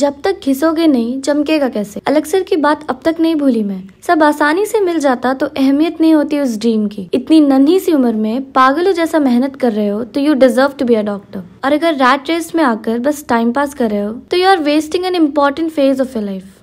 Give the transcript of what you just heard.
जब तक घिसोगे नहीं चमकेगा कैसे अलेक्सर की बात अब तक नहीं भूली मैं सब आसानी से मिल जाता तो अहमियत नहीं होती उस ड्रीम की इतनी नन्ही सी उम्र में पागलों जैसा मेहनत कर रहे हो तो you deserve to be a doctor और अगर रैट रेस में आकर बस टाइम पास कर रहे हो तो you are wasting an important phase of your life